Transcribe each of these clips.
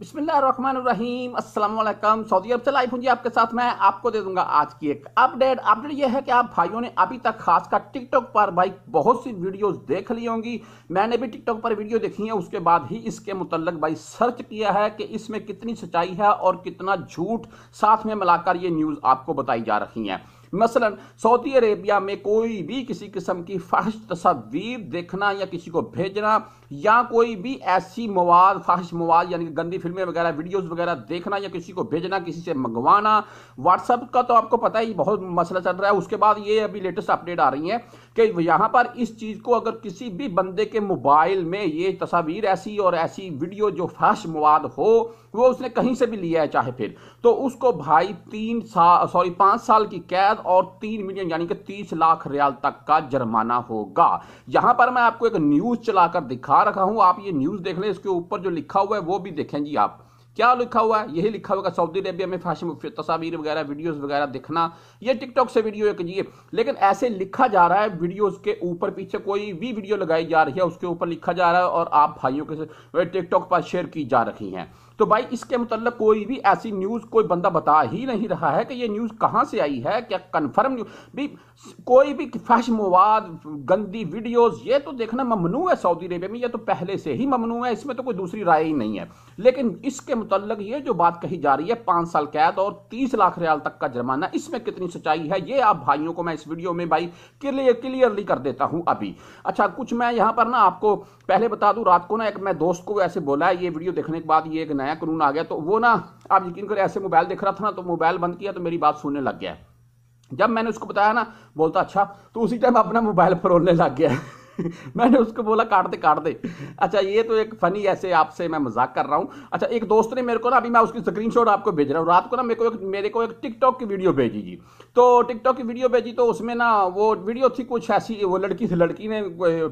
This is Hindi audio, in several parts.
बिस्मिल्लाम अस्सलाम सऊदी अरब से लाइव हूँ जी आपके साथ मैं आपको दे दूंगा आज की एक अपडेट अपडेट यह है कि आप भाइयों ने अभी तक खासकर टिकटॉक पर भाई बहुत सी वीडियोस देख ली होंगी मैंने भी टिकटॉक पर वीडियो देखी है उसके बाद ही इसके मुतलक भाई सर्च किया है कि इसमें कितनी सच्चाई है और कितना झूठ साथ में मिलाकर ये न्यूज़ आपको बताई जा रही है मसलन सऊदी अरेबिया में कोई भी किसी किस्म की फाहश तस्वीर देखना या किसी को भेजना या कोई भी ऐसी मवाद फाहश मवाद यानी गंदी फिल्में वगैरह वीडियोस वगैरह देखना या किसी को भेजना किसी से मंगवाना व्हाट्सअप का तो आपको पता ही बहुत मसला चल रहा है उसके बाद ये अभी लेटेस्ट अपडेट आ रही है कि यहाँ पर इस चीज़ को अगर किसी भी बंदे के मोबाइल में ये तस्वीर ऐसी और ऐसी वीडियो जो फाहश मवाद हो वो उसने कहीं से भी लिया है चाहे फिर तो उसको भाई तीन साल सॉरी पाँच साल की कैद और तीन मिलियन यानी कि तीस लाख रियाल तक का जुर्माना होगा यहां पर मैं आपको एक न्यूज चलाकर दिखा रखा हूं आप ये न्यूज देख लें इसके ऊपर जो लिखा हुआ है वो भी देखें जी आप क्या लिखा हुआ है यही लिखा हुआ सऊदी अरेबिया में फैशन तस्वीर वगैरह वीडियोस वगैरह देखना ये टिकटॉक से वीडियो एक कीजिए लेकिन ऐसे लिखा जा रहा है वीडियोस के ऊपर पीछे कोई भी वीडियो लगाई जा रही है उसके ऊपर लिखा जा रहा है और आप भाइयों के टिकटॉक पर शेयर की जा रही हैं तो भाई इसके मतलब कोई भी ऐसी न्यूज़ कोई बंदा बता ही नहीं रहा है कि ये न्यूज़ कहां से आई है क्या कन्फर्म न्यूज भी कोई भी फैश मवाद गंदी वीडियोज़ ये तो देखना ममनू है सऊदी अरेबिया में ये तो पहले से ही ममनू है इसमें तो कोई दूसरी राय ही नहीं है लेकिन इसके मुतलक ये जो बात कही जा रही है पांच साल कैद और तीस लाख रियाल तक का जुर्माना इसमें कितनी सच्चाई है ये आप भाइयों को मैं इस वीडियो में भाई क्लियर क्लियरली कर देता हूं अभी अच्छा कुछ मैं यहां पर ना आपको पहले बता दू रात को ना एक मैं दोस्त को ऐसे बोला है ये वीडियो देखने के बाद ये एक नया कानून आ गया तो वो ना आप यकीन करें ऐसे मोबाइल देख रहा था ना तो मोबाइल बंद किया तो मेरी बात सुनने लग गया जब मैंने उसको बताया ना बोलता अच्छा तो उसी टाइम अपना मोबाइल फरोलने लग गया मैंने उसको बोला काट दे काट दे अच्छा ये तो एक फनी ऐसे आपसे मैं मजाक कर रहा हूँ अच्छा एक दोस्त ने मेरे को ना अभी मैं उसकी स्क्रीन आपको भेज रहा हूँ रात को ना मेरे को एक मेरे को एक टिकटॉक की वीडियो भेजी जी तो टिकटॉक की वीडियो भेजी तो उसमें ना वो वीडियो थी कुछ ऐसी वो लड़की थी लड़की ने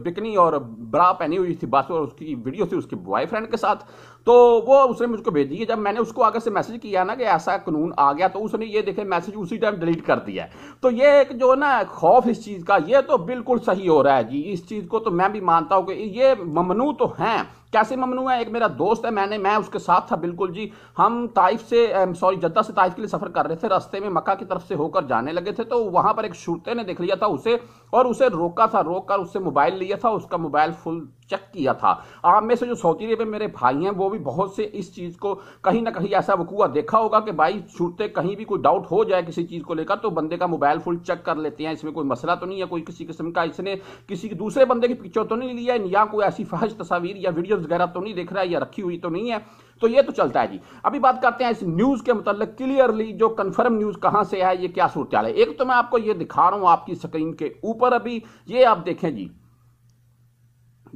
बिकनी और ब्रा पहनी हुई थी बस और उसकी वीडियो थी उसके बॉयफ्रेंड के साथ तो वो उसने मुझको भेजी है जब मैंने उसको आगे से मैसेज किया ना कि ऐसा कानून आ गया तो उसने ये देखे मैसेज उसी टाइम डिलीट कर दिया तो ये एक जो ना खौफ इस चीज़ का ये तो बिल्कुल सही हो रहा है जी इस चीज़ को तो मैं भी मानता हूं कि ये ममनू तो हैं कैसे ममनू है एक मेरा दोस्त है मैंने मैं उसके साथ था बिल्कुल जी हम ताइफ से सॉरी जद्दा से ताइफ के लिए सफ़र कर रहे थे रास्ते में मक्का की तरफ से होकर जाने लगे थे तो वहां पर एक शुरते ने देख लिया था उसे और उसे रोका था रोक कर उससे मोबाइल लिया था उसका मोबाइल फुल चेक किया था आप में से जो सऊदी अरब में मेरे भाई हैं वो भी बहुत से इस चीज़ को कहीं ना कहीं ऐसा वकूआ देखा होगा कि भाई छूटते कहीं भी कोई डाउट हो जाए किसी चीज़ को लेकर तो बंदे का मोबाइल फुल चेक कर लेते हैं इसमें कोई मसला तो नहीं है कोई किसी किस्म का इसने किसी दूसरे बंदे की पिक्चर तो नहीं लिया या कोई ऐसी फहज तस्वीर या वीडियो न्यूज़ वगैरह तो नहीं देख रहा है या रखी हुई तो नहीं है तो ये तो चलता है जी अभी बात करते हैं इस न्यूज़ के मतलब क्लियरली जो कंफर्म न्यूज़ कहां से है ये क्या सूरत है एक तो मैं आपको ये दिखा रहा हूं आपकी स्क्रीन के ऊपर अभी ये आप देखें जी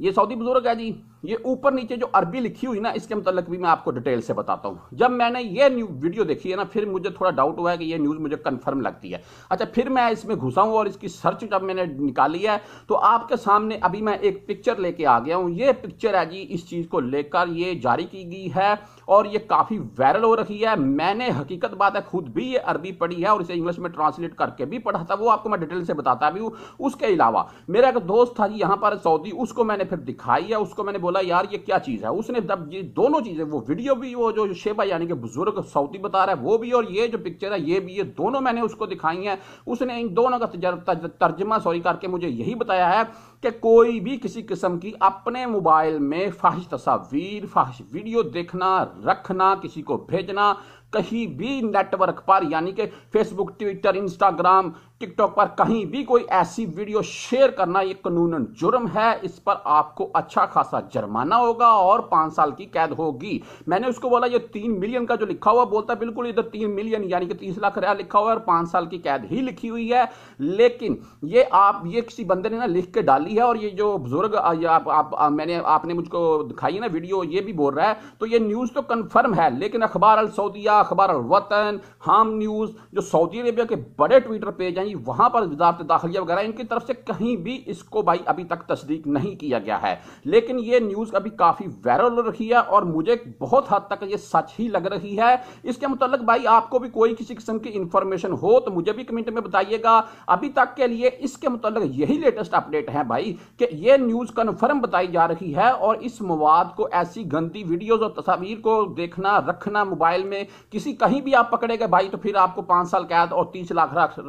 ये सऊदी बुजुर्ग है जी ये ऊपर नीचे जो अरबी लिखी हुई ना इसके मतलब भी मैं आपको डिटेल से बताता हूँ जब मैंने ये वीडियो देखी है ना फिर मुझे थोड़ा डाउट हुआ है कि ये न्यूज़ मुझे कन्फर्म लगती है अच्छा फिर मैं इसमें घुसा हूँ और इसकी सर्च जब मैंने निकाली है तो आपके सामने अभी मैं एक पिक्चर लेके आ गया हूँ ये पिक्चर है जी इस चीज़ को लेकर ये जारी की गई है और ये काफ़ी वायरल हो रही है मैंने हकीकत बात है खुद भी ये अरबी पढ़ी है और इसे इंग्लिश में ट्रांसलेट करके भी पढ़ा था वो आपको मैं डिटेल से बताता भी हूँ उसके अलावा मेरा एक दोस्त था जी यहाँ पर सऊदी उसको मैंने फिर दिखाई है उसको मैंने बोला बोला यार ये क्या चीज़ है उसने जब ये दोनों चीज़ें वो वीडियो भी वो जो शेबा यानी कि बुजुर्ग सऊदी बता रहा है वो भी और ये जो पिक्चर है ये भी ये दोनों मैंने उसको दिखाई है उसने इन दोनों का तर्जमा सॉरी करके मुझे यही बताया है कि कोई भी किसी किस्म की अपने मोबाइल में फाहिश तस्वीर फाहिश वीडियो देखना रखना किसी को भेजना कहीं भी नेटवर्क पर यानी कि फेसबुक ट्विटर इंस्टाग्राम टिकटॉक पर कहीं भी कोई ऐसी वीडियो शेयर करना ये कानून जुर्म है इस पर आपको अच्छा खासा जुर्माना होगा और पाँच साल की कैद होगी मैंने उसको बोला ये तीन मिलियन का जो लिखा हुआ बोलता बिल्कुल इधर तो तीन मिलियन यानी कि तीस लाख रहा लिखा हुआ है और पाँच साल की कैद ही लिखी हुई है लेकिन ये आप ये किसी बंदे ने ना लिख के डाली डाली है और ये जो बुजुर्ग आप, आप, मैंने आपने मुझको दिखाई है ना वीडियो ये भी बोल रहा है तो ये न्यूज़ तो कन्फर्म है लेकिन अखबार अल सऊदिया अखबार अल वतन हाम न्यूज़ जो सऊदी अरेबिया के बड़े ट्विटर पेज हैं वहां पर वजारत दाखिलिया वगैरह इनकी तरफ से कहीं भी इसको भाई अभी तक तस्दीक नहीं किया गया है लेकिन ये न्यूज़ अभी काफ़ी वायरल हो रही है और मुझे बहुत हद तक ये सच ही लग रही है इसके मुतलक भाई आपको भी कोई किसी किस्म की इंफॉर्मेशन हो तो मुझे भी कमेंट में बताइएगा अभी तक के लिए इसके मुतलक यही लेटेस्ट अपडेट है भाई भाई कि ये न्यूज़ कन्फर्म बताई जा रही है और इस मवाद को ऐसी गंदी वीडियोज़ और तस्वीर को देखना रखना मोबाइल में किसी कहीं भी आप पकड़े गए भाई तो फिर आपको पाँच साल कैद और तीस लाख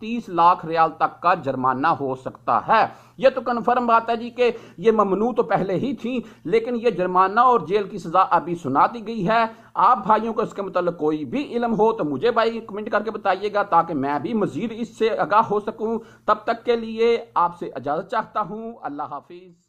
तीस लाख रियाल तक का जुर्माना हो सकता है ये तो कन्फर्म बात है जी कि ये ममनू तो पहले ही थी लेकिन ये जुर्माना और जेल की सज़ा अभी सुना दी गई है आप भाइयों को इसके मतलब कोई भी इलम हो तो मुझे भाई कमेंट करके बताइएगा ताकि मैं भी मजीद इससे आगाह हो सकूँ तब तक के लिए आपसे इजाज़त चाहता हूं अल्लाह हाफिज़